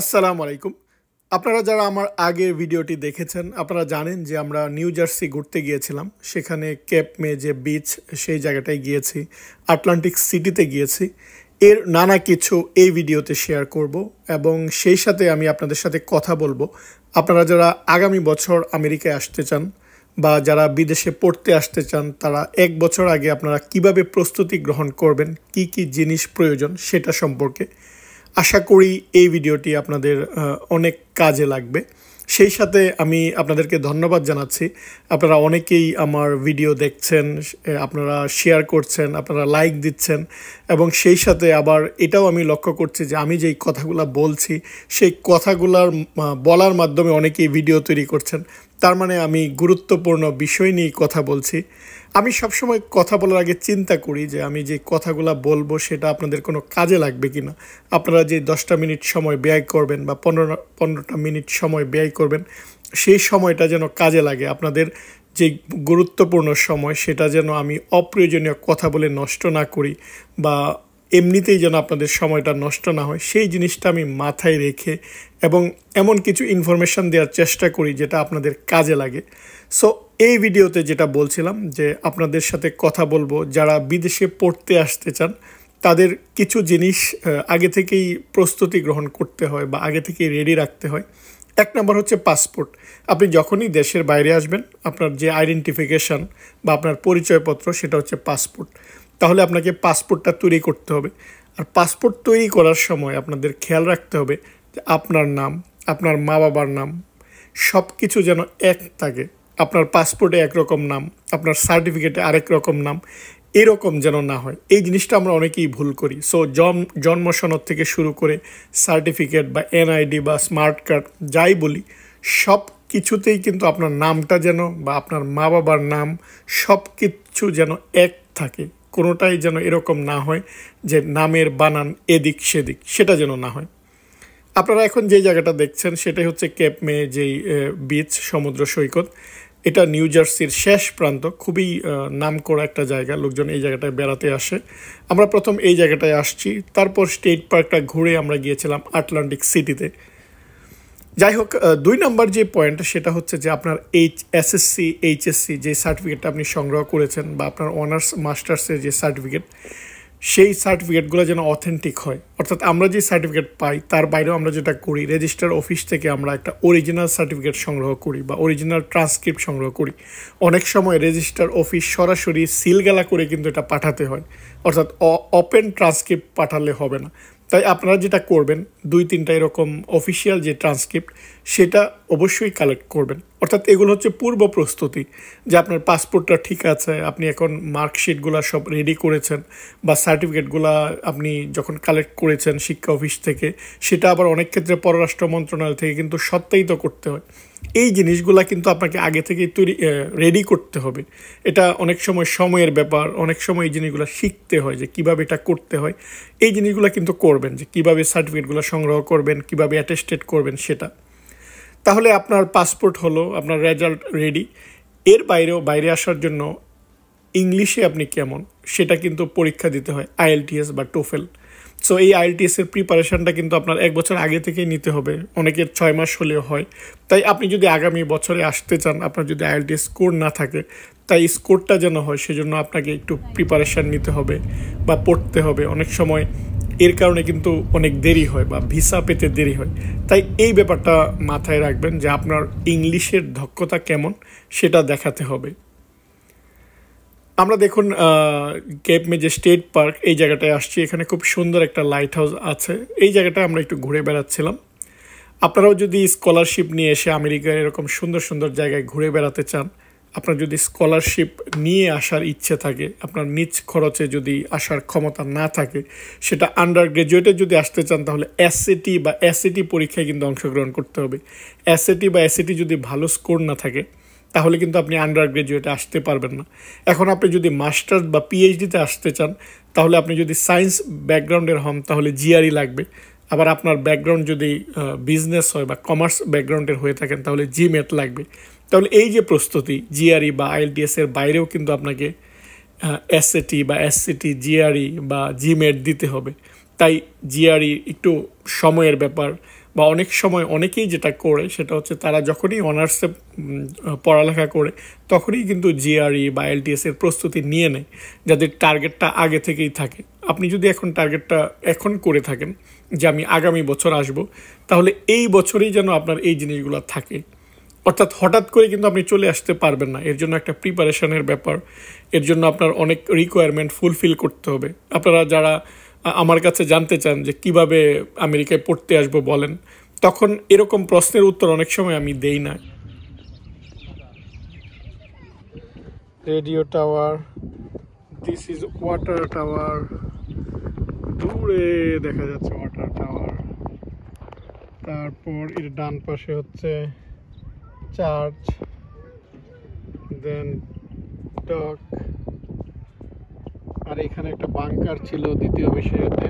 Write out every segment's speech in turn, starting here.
আসসালামু আলাইকুম আপনারা যারা আমার আগের ভিডিওটি দেখেছেন আপনারা জানেন যে আমরা নিউ জার্সি ঘুরতে গিয়েছিলাম সেখানে ক্যাপ মে যে বিচ সেই জায়গাটায় গিয়েছি আটলান্টিক সিটিতে গিয়েছি এর নানা কিছু এই ভিডিওতে শেয়ার করব এবং সেই সাথে আমি আপনাদের সাথে কথা বলবো আপনারা যারা আগামী বছর আমেরিকায় আসতে চান বা যারা বিদেশে পড়তে আসতে চান তারা এক বছর আগে আপনারা কিভাবে প্রস্তুতি গ্রহণ করবেন কি কি জিনিস প্রয়োজন সেটা সম্পর্কে আশা করি এই ভিডিওটি আপনাদের অনেক কাজে লাগবে সেই সাথে আমি আপনাদেরকে ধন্যবাদ জানাচ্ছি আপনারা অনেকেই আমার ভিডিও দেখছেন আপনারা শেয়ার করছেন আপনারা লাইক দিচ্ছেন এবং সেই সাথে আবার এটাও আমি লক্ষ্য করছি যে আমি যেই কথাগুলো বলছি সেই কথাগুলার বলার মাধ্যমে অনেকেই ভিডিও তৈরি করছেন তার মানে আমি গুরুত্বপূর্ণ বিষয় নিয়ে কথা বলছি আমি সবসময় কথা বলার আগে চিন্তা করি যে আমি যে কথাগুলো বলবো সেটা আপনাদের কোনো কাজে লাগবে কি না আপনারা যে দশটা মিনিট সময় ব্যয় করবেন বা পনেরো পনেরোটা মিনিট সময় ব্যয় করবেন সেই সময়টা যেন কাজে লাগে আপনাদের যে গুরুত্বপূর্ণ সময় সেটা যেন আমি অপ্রয়োজনীয় কথা বলে নষ্ট না করি বা এমনিতেই যেন আপনাদের সময়টা নষ্ট না হয় সেই জিনিসটা আমি মাথায় রেখে এবং এমন কিছু ইনফরমেশান দেওয়ার চেষ্টা করি যেটা আপনাদের কাজে লাগে সো এই ভিডিওতে যেটা বলছিলাম যে আপনাদের সাথে কথা বলবো যারা বিদেশে পড়তে আসতে চান তাদের কিছু জিনিস আগে থেকেই প্রস্তুতি গ্রহণ করতে হয় বা আগে থেকেই রেডি রাখতে হয় এক নম্বর হচ্ছে পাসপোর্ট আপনি যখনই দেশের বাইরে আসবেন আপনার যে আইডেন্টিফিকেশান বা আপনার পরিচয়পত্র সেটা হচ্ছে পাসপোর্ট তাহলে আপনাকে পাসপোর্টটা তৈরি করতে হবে আর পাসপোর্ট তৈরি করার সময় আপনাদের খেয়াল রাখতে হবে যে আপনার নাম আপনার মা বাবার নাম সব কিছু যেন এক থাকে আপনার পাসপোর্টে একরকম নাম আপনার সার্টিফিকেটে আরেক রকম নাম এরকম যেন না হয় এই জিনিসটা আমরা অনেকেই ভুল করি সো জন্ম জন্ম সনদ থেকে শুরু করে সার্টিফিকেট বা এনআইডি বা স্মার্ট কার্ড যাই বলি সব কিছুতেই কিন্তু আপনার নামটা যেন বা আপনার মা বাবার নাম সব কিছু যেন এক থাকে কোনোটাই যেন এরকম না হয় যে নামের বানান এদিক সেদিক সেটা যেন না হয় আপনারা এখন যে জায়গাটা দেখছেন সেটাই হচ্ছে কেপ মে যেই বিচ সমুদ্র সৈকত এটা নিউ জার্সির শেষ প্রান্ত খুবই নাম করা একটা জায়গা লোকজন এই জায়গাটায় বেড়াতে আসে আমরা প্রথম এই জায়গাটায় আসছি তারপর স্টেট পার্কটা ঘুরে আমরা গিয়েছিলাম আটলান্টিক সিটিতে যাই হোক দুই নম্বর যে পয়েন্ট সেটা হচ্ছে যে আপনার এইচ এসএসসি এইচএসসি যে সার্টিফিকেটটা আপনি সংগ্রহ করেছেন বা আপনার অনার্স মাস্টার্সের যে সার্টিফিকেট সেই সার্টিফিকেটগুলো যেন অথেন্টিক হয় অর্থাৎ আমরা যে সার্টিফিকেট পাই তার বাইরেও আমরা যেটা করি রেজিস্টার অফিস থেকে আমরা একটা অরিজিনাল সার্টিফিকেট সংগ্রহ করি বা অরিজিনাল ট্রান্সক্রিপ্ট সংগ্রহ করি অনেক সময় রেজিস্টার অফিস সরাসরি সিলগালা করে কিন্তু এটা পাঠাতে হয় অর্থাৎ ওপেন ট্রান্সক্রিপ্ট পাঠালে হবে না তাই আপনারা যেটা করবেন দুই তিনটা এরকম অফিসিয়াল যে ট্রান্সক্রিপ্ট সেটা অবশ্যই কালেক্ট করবেন অর্থাৎ এগুলো হচ্ছে পূর্ব প্রস্তুতি যে আপনার পাসপোর্টটা ঠিক আছে আপনি এখন মার্কশিটগুলো সব রেডি করেছেন বা সার্টিফিকেটগুলো আপনি যখন কালেক্ট করেছেন শিক্ষা অফিস থেকে সেটা আবার অনেক ক্ষেত্রে পররাষ্ট্র মন্ত্রণালয় থেকে কিন্তু সত্যায়িত করতে হয় এই জিনিসগুলা কিন্তু আপনাকে আগে থেকেই তৈরি রেডি করতে হবে এটা অনেক সময় সময়ের ব্যাপার অনেক সময় এই জিনিসগুলো শিখতে হয় যে কিভাবে এটা করতে হয় এই জিনিসগুলো কিন্তু করবেন যে কিভাবে সার্টিফিকেটগুলো সংগ্রহ করবেন কিভাবে অ্যাটেস্টেড করবেন সেটা তাহলে আপনার পাসপোর্ট হলো আপনার রেজাল্ট রেডি এর বাইরেও বাইরে আসার জন্য ইংলিশে আপনি কেমন সেটা কিন্তু পরীক্ষা দিতে হয় আইএলটিএস বা টোফেল সো এই আইএলটিএসের প্রিপারেশানটা কিন্তু আপনার এক বছর আগে থেকেই নিতে হবে অনেকের ছয় মাস হলেও হয় তাই আপনি যদি আগামী বছরে আসতে চান আপনার যদি আইএলটিএস স্কোর না থাকে তাই স্কোরটা যেন হয় সেজন্য আপনাকে একটু প্রিপারেশান নিতে হবে বা পড়তে হবে অনেক সময় এর কারণে কিন্তু অনেক দেরি হয় বা ভিসা পেতে দেরি হয় তাই এই ব্যাপারটা মাথায় রাখবেন যে আপনার ইংলিশের দক্ষতা কেমন সেটা দেখাতে হবে আমরা দেখুন কেপ মে যে স্টেট পার্ক এই জায়গাটায় আসছি এখানে খুব সুন্দর একটা লাইট হাউস আছে এই জায়গাটায় আমরা একটু ঘুরে বেড়াচ্ছিলাম আপনারাও যদি স্কলারশিপ নিয়ে এসে আমেরিকায় এরকম সুন্দর সুন্দর জায়গায় ঘুরে বেড়াতে চান আপনার যদি স্কলারশিপ নিয়ে আসার ইচ্ছে থাকে আপনার নিজ খরচে যদি আসার ক্ষমতা না থাকে সেটা আন্ডার গ্রাজুয়েটে যদি আসতে চান তাহলে এসএটি বা এসএটি পরীক্ষায় কিন্তু অংশগ্রহণ করতে হবে এসএটি বা এসএটি যদি ভালো স্কোর না থাকে তাহলে কিন্তু আপনি আন্ডার গ্রাজুয়েটে আসতে পারবেন না এখন আপনি যদি মাস্টার্স বা পিএইচডিতে আসতে চান তাহলে আপনি যদি সায়েন্স ব্যাকগ্রাউন্ডের হন তাহলে জিআরই e লাগবে আবার আপনার ব্যাকগ্রাউন্ড যদি বিজনেস হয় বা কমার্স ব্যাকগ্রাউন্ডের হয়ে থাকেন তাহলে জিমেট লাগবে তাহলে এই যে প্রস্তুতি জিআরই e বা আইএলটিএসের বাইরেও কিন্তু আপনাকে এসএটি বা এসসিটি জিআরই e বা জিমেট দিতে হবে তাই জিআরই e একটু সময়ের ব্যাপার বা অনেক সময় অনেকেই যেটা করে সেটা হচ্ছে তারা যখনই অনার্সে পড়ালেখা করে তখনই কিন্তু জিআরই বা এলটিএসের প্রস্তুতি নিয়ে নেয় যাদের টার্গেটটা আগে থেকেই থাকে আপনি যদি এখন টার্গেটটা এখন করে থাকেন যে আমি আগামী বছর আসব তাহলে এই বছরেই যেন আপনার এই জিনিসগুলো থাকে অর্থাৎ হঠাৎ করে কিন্তু আপনি চলে আসতে পারবেন না এর জন্য একটা প্রিপারেশনের ব্যাপার এর জন্য আপনার অনেক রিকোয়ারমেন্ট ফুলফিল করতে হবে আপনারা যারা আমার কাছে জানতে চান যে কিভাবে আমেরিকায় পড়তে আসব বলেন তখন এরকম প্রশ্নের উত্তর অনেক সময় আমি দেই না radio tower this is water tower দূরে দেখা যাচ্ছে ওয়াটার টাওয়ার তারপর এর ডান পাশে হচ্ছে charge দেন টক আর এখানে একটা বাংকার ছিল দ্বিতীয় বিষয়তে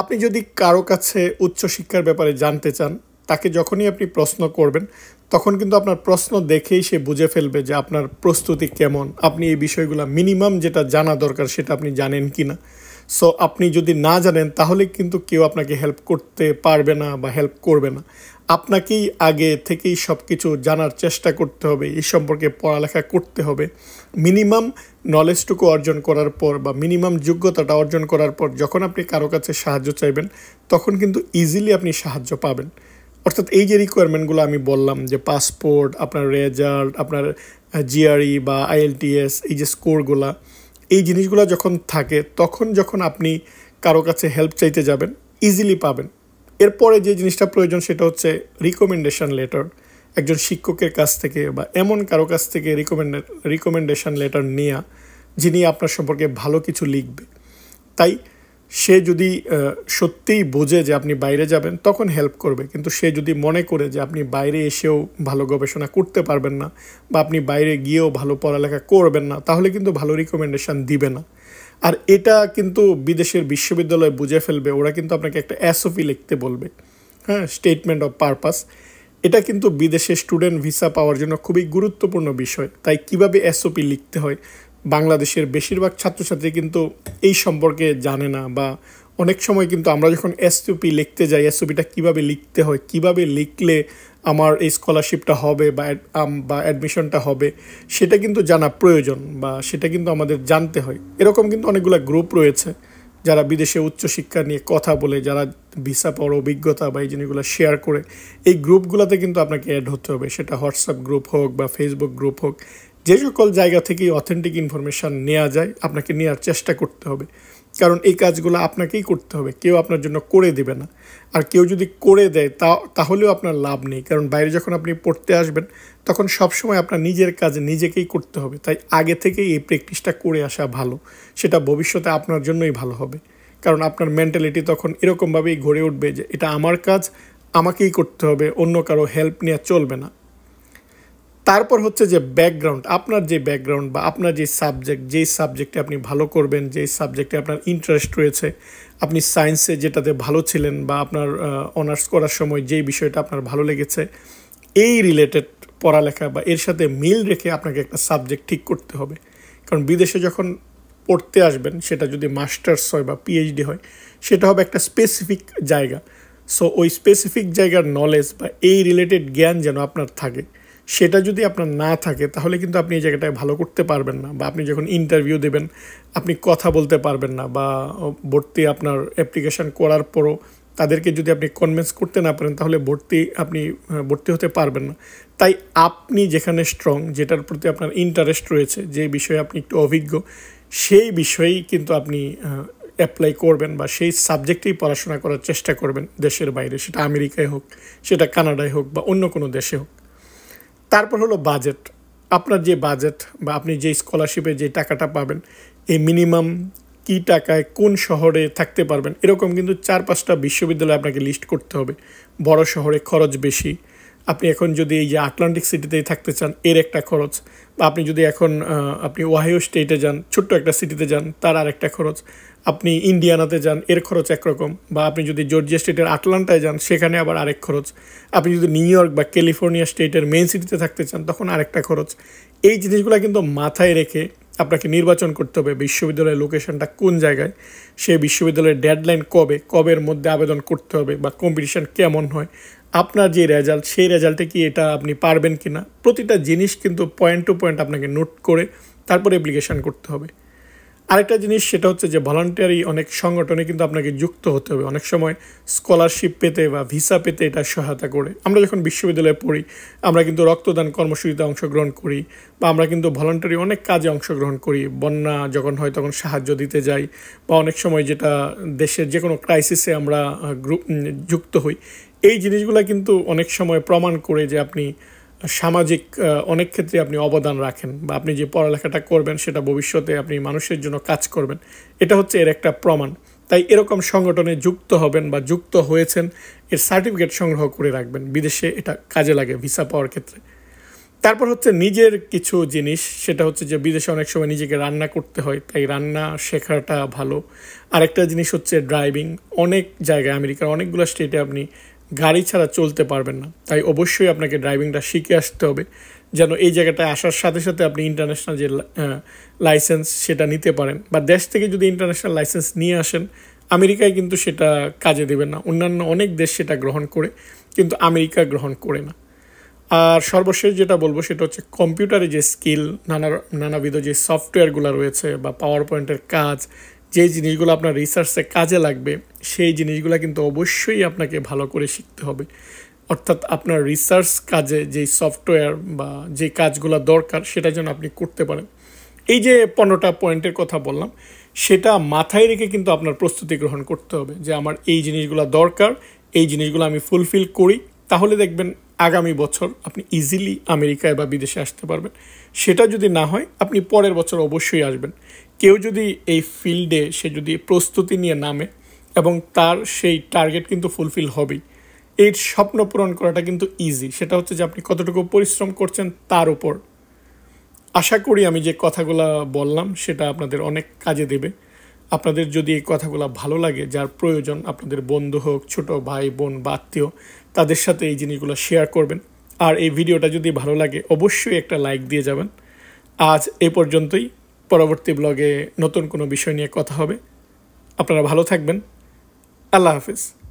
আপনি যদি কারো কাছে উচ্চশিক্ষার ব্যাপারে জানতে চান তাকে যখনই আপনি প্রশ্ন করবেন তখন কিন্তু আপনার প্রশ্ন দেখেই সে বুঝে ফেলবে যে আপনার প্রস্তুতি কেমন আপনি এই বিষয়গুলো মিনিমাম যেটা জানা দরকার সেটা আপনি জানেন কি না সো আপনি যদি না জানেন তাহলে কিন্তু কেউ আপনাকে হেল্প করতে পারবে না বা হেল্প করবে না আপনাকেই আগে থেকেই সব কিছু জানার চেষ্টা করতে হবে এই সম্পর্কে পড়ালেখা করতে হবে মিনিমাম নলেজটুকু অর্জন করার পর বা মিনিমাম যোগ্যতাটা অর্জন করার পর যখন আপনি কারো কাছে সাহায্য চাইবেন তখন কিন্তু ইজিলি আপনি সাহায্য পাবেন অর্থাৎ এই যে রিকোয়ারমেন্টগুলো আমি বললাম যে পাসপোর্ট আপনার রেজাল্ট আপনার জিআরই e বা আইএলটিএস এই যে স্কোরগুলা এই জিনিসগুলো যখন থাকে তখন যখন আপনি কারো কাছে হেল্প চাইতে যাবেন ইজিলি পাবেন এরপরে যে জিনিসটা প্রয়োজন সেটা হচ্ছে রিকমেন্ডেশন লেটার একজন শিক্ষকের কাছ থেকে বা এমন কারো কাছ থেকে রিকমেন্ড রিকমেন্ডেশন লেটার নেওয়া যিনি আপনার সম্পর্কে ভালো কিছু লিখবে তাই সে যদি সত্যিই বোঝে যে আপনি বাইরে যাবেন তখন হেল্প করবে কিন্তু সে যদি মনে করে যে আপনি বাইরে এসেও ভালো গবেষণা করতে পারবেন না বা আপনি বাইরে গিয়েও ভালো পড়ালেখা করবেন না তাহলে কিন্তু ভালো রিকমেন্ডেশান দিবে না আর এটা কিন্তু বিদেশের বিশ্ববিদ্যালয়ে বুঝে ফেলবে ওরা কিন্তু আপনাকে একটা এসওপি লিখতে বলবে হ্যাঁ স্টেটমেন্ট অফ পারপাস এটা কিন্তু বিদেশে স্টুডেন্ট ভিসা পাওয়ার জন্য খুবই গুরুত্বপূর্ণ বিষয় তাই কিভাবে এসওপি লিখতে হয় বাংলাদেশের বেশিরভাগ ছাত্রছাত্রী কিন্তু এই সম্পর্কে জানে না বা অনেক সময় কিন্তু আমরা যখন এসইউপি লিখতে যাই এসইউপিটা কীভাবে লিখতে হয় কিভাবে লিখলে আমার এই স্কলারশিপটা হবে বা বা অ্যাডমিশনটা হবে সেটা কিন্তু জানা প্রয়োজন বা সেটা কিন্তু আমাদের জানতে হয় এরকম কিন্তু অনেকগুলো গ্রুপ রয়েছে যারা বিদেশে উচ্চশিক্ষা নিয়ে কথা বলে যারা ভিসা পাওয়ার অভিজ্ঞতা বা এই জিনিসগুলো শেয়ার করে এই গ্রুপগুলোতে কিন্তু আপনাকে অ্যাড হতে হবে সেটা হোয়াটসঅ্যাপ গ্রুপ হোক বা ফেসবুক গ্রুপ হোক যে সকল জায়গা থেকেই অথেন্টিক ইনফরমেশান নেওয়া যায় আপনাকে নেওয়ার চেষ্টা করতে হবে কারণ এই কাজগুলো আপনাকেই করতে হবে কেউ আপনার জন্য করে দেবে না আর কেউ যদি করে দেয় তা তাহলেও আপনার লাভ নেই কারণ বাইরে যখন আপনি পড়তে আসবেন তখন সবসময় আপনার নিজের কাজ নিজেকেই করতে হবে তাই আগে থেকেই এই প্র্যাকটিসটা করে আসা ভালো সেটা ভবিষ্যতে আপনার জন্যই ভালো হবে কারণ আপনার মেন্টালিটি তখন এরকমভাবেই গড়ে উঠবে যে এটা আমার কাজ আমাকেই করতে হবে অন্য কারো হেল্প নেওয়া চলবে না তারপর হচ্ছে যে ব্যাকগ্রাউন্ড আপনার যে ব্যাকগ্রাউন্ড বা আপনার যে সাবজেক্ট যেই সাবজেক্টে আপনি ভালো করবেন যেই সাবজেক্টে আপনার ইন্টারেস্ট রয়েছে আপনি সায়েন্সে যেটাতে ভালো ছিলেন বা আপনার অনার্স করার সময় যেই বিষয়টা আপনার ভালো লেগেছে এই রিলেটেড পড়ালেখা বা এর সাথে মিল রেখে আপনাকে একটা সাবজেক্ট ঠিক করতে হবে কারণ বিদেশে যখন পড়তে আসবেন সেটা যদি মাস্টার্স হয় বা পিএইচডি হয় সেটা হবে একটা স্পেসিফিক জায়গা সো ওই স্পেসিফিক জায়গার নলেজ বা এই রিলেটেড জ্ঞান যেন আপনার থাকে সেটা যদি আপনার না থাকে তাহলে কিন্তু আপনি এই জায়গাটায় ভালো করতে পারবেন না বা আপনি যখন ইন্টারভিউ দেবেন আপনি কথা বলতে পারবেন না বা ভর্তি আপনার অ্যাপ্লিকেশান করার পরও তাদেরকে যদি আপনি কনভিন্স করতে না পারেন তাহলে ভর্তি আপনি হ্যাঁ, ভর্তি হতে পারবেন না তাই আপনি যেখানে স্ট্রং যেটার প্রতি আপনার ইন্টারেস্ট রয়েছে যে বিষয়ে আপনি একটু অভিজ্ঞ সেই বিষয়েই কিন্তু আপনি অ্যাপ্লাই করবেন বা সেই সাবজেক্টেই পড়াশোনা করার চেষ্টা করবেন দেশের বাইরে সেটা আমেরিকায় হোক সেটা কানাডায় হোক বা অন্য কোনো দেশে হোক তারপর হলো বাজেট আপনার যে বাজেট বা আপনি যে স্কলারশিপে যে টাকাটা পাবেন এই মিনিমাম কি টাকায় কোন শহরে থাকতে পারবেন এরকম কিন্তু চার পাঁচটা বিশ্ববিদ্যালয় আপনাকে লিস্ট করতে হবে বড় শহরে খরচ বেশি আপনি এখন যদি এই যে আটলান্টিক সিটিতেই থাকতে চান এর একটা খরচ বা আপনি যদি এখন আপনি ওয়াহিও স্টেটে যান ছোট্ট একটা সিটিতে যান তার আর একটা খরচ আপনি ইন্ডিয়ানাতে যান এর খরচ একরকম বা আপনি যদি জর্জিয়া স্টেটের আটলান্টায় যান সেখানে আবার আরেক খরচ আপনি যদি নিউ ইয়র্ক বা ক্যালিফোর্নিয়া স্টেটের মেন সিটিতে থাকতে চান তখন আরেকটা খরচ এই জিনিসগুলো কিন্তু মাথায় রেখে আপনাকে নির্বাচন করতে হবে বিশ্ববিদ্যালয়ের লোকেশনটা কোন জায়গায় সেই বিশ্ববিদ্যালয়ের ডেডলাইন কবে কবের মধ্যে আবেদন করতে হবে বা কম্পিটিশান কেমন হয় আপনার যে রেজাল্ট সেই রেজাল্টে কি এটা আপনি পারবেন কি না প্রতিটা জিনিস কিন্তু পয়েন্ট টু পয়েন্ট আপনাকে নোট করে তারপরে অ্যাপ্লিকেশান করতে হবে আরেকটা জিনিস সেটা হচ্ছে যে ভলান্টিয়ারি অনেক সংগঠনে কিন্তু আপনাকে যুক্ত হতে হবে অনেক সময় স্কলারশিপ পেতে বা ভিসা পেতে এটা সহায়তা করে আমরা যখন বিশ্ববিদ্যালয়ে পড়ি আমরা কিন্তু রক্তদান কর্মসূচিতে অংশগ্রহণ করি বা আমরা কিন্তু ভলান্টারি অনেক কাজে অংশগ্রহণ করি বন্যা যখন হয় তখন সাহায্য দিতে যাই বা অনেক সময় যেটা দেশের যে কোনো ক্রাইসিসে আমরা গ্রুপ যুক্ত হই এই জিনিসগুলো কিন্তু অনেক সময় প্রমাণ করে যে আপনি সামাজিক অনেক ক্ষেত্রে আপনি অবদান রাখেন বা আপনি যে পড়ালেখাটা করবেন সেটা ভবিষ্যতে আপনি মানুষের জন্য কাজ করবেন এটা হচ্ছে এর একটা প্রমাণ তাই এরকম সংগঠনে যুক্ত হবেন বা যুক্ত হয়েছেন এর সার্টিফিকেট সংগ্রহ করে রাখবেন বিদেশে এটা কাজে লাগে ভিসা পাওয়ার ক্ষেত্রে তারপর হচ্ছে নিজের কিছু জিনিস সেটা হচ্ছে যে বিদেশে অনেক সময় নিজেকে রান্না করতে হয় তাই রান্না শেখাটা ভালো আরেকটা জিনিস হচ্ছে ড্রাইভিং অনেক জায়গায় আমেরিকার অনেকগুলো স্টেটে আপনি গাড়ি ছাড়া চলতে পারবেন না তাই অবশ্যই আপনাকে ড্রাইভিংটা শিখে আসতে হবে যেন এই জায়গাটায় আসার সাথে সাথে আপনি ইন্টারন্যাশনাল যে লাইসেন্স সেটা নিতে পারেন বা দেশ থেকে যদি ইন্টারন্যাশনাল লাইসেন্স নিয়ে আসেন আমেরিকায় কিন্তু সেটা কাজে দেবে না অন্যান্য অনেক দেশ সেটা গ্রহণ করে কিন্তু আমেরিকা গ্রহণ করে না আর সর্বশেষ যেটা বলবো সেটা হচ্ছে কম্পিউটারে যে স্কিল নানা নানাবিধ যে সফটওয়্যারগুলো রয়েছে বা পাওয়ার পয়েন্টের কাজ যে জিনিসগুলো আপনার রিসার্চে কাজে লাগবে সেই জিনিসগুলো কিন্তু অবশ্যই আপনাকে ভালো করে শিখতে হবে অর্থাৎ আপনার রিসার্চ কাজে যেই সফটওয়্যার বা যে কাজগুলো দরকার সেটা যেন আপনি করতে পারেন এই যে পনেরোটা পয়েন্টের কথা বললাম সেটা মাথায় রেখে কিন্তু আপনার প্রস্তুতি গ্রহণ করতে হবে যে আমার এই জিনিসগুলো দরকার এই জিনিসগুলো আমি ফুলফিল করি তাহলে দেখবেন আগামী বছর আপনি ইজিলি আমেরিকায় বা বিদেশে আসতে পারবেন সেটা যদি না হয় আপনি পরের বছর অবশ্যই আসবেন কেউ যদি এই ফিল্ডে সে যদি প্রস্তুতি নিয়ে নামে এবং তার সেই টার্গেট কিন্তু ফুলফিল হবেই এই স্বপ্ন পূরণ করাটা কিন্তু ইজি সেটা হচ্ছে যে আপনি কতটুকু পরিশ্রম করছেন তার উপর আশা করি আমি যে কথাগুলো বললাম সেটা আপনাদের অনেক কাজে দেবে আপনাদের যদি এই কথাগুলো ভালো লাগে যার প্রয়োজন আপনাদের বন্ধু হোক ছোট ভাই বোন বা আত্মীয় তাদের সাথে এই জিনিসগুলো শেয়ার করবেন আর এই ভিডিওটা যদি ভালো লাগে অবশ্যই একটা লাইক দিয়ে যাবেন আজ এ পর্যন্তই পরবর্তী ব্লগে নতুন কোনো বিষয় নিয়ে কথা হবে আপনারা ভালো থাকবেন আল্লাহ হাফিজ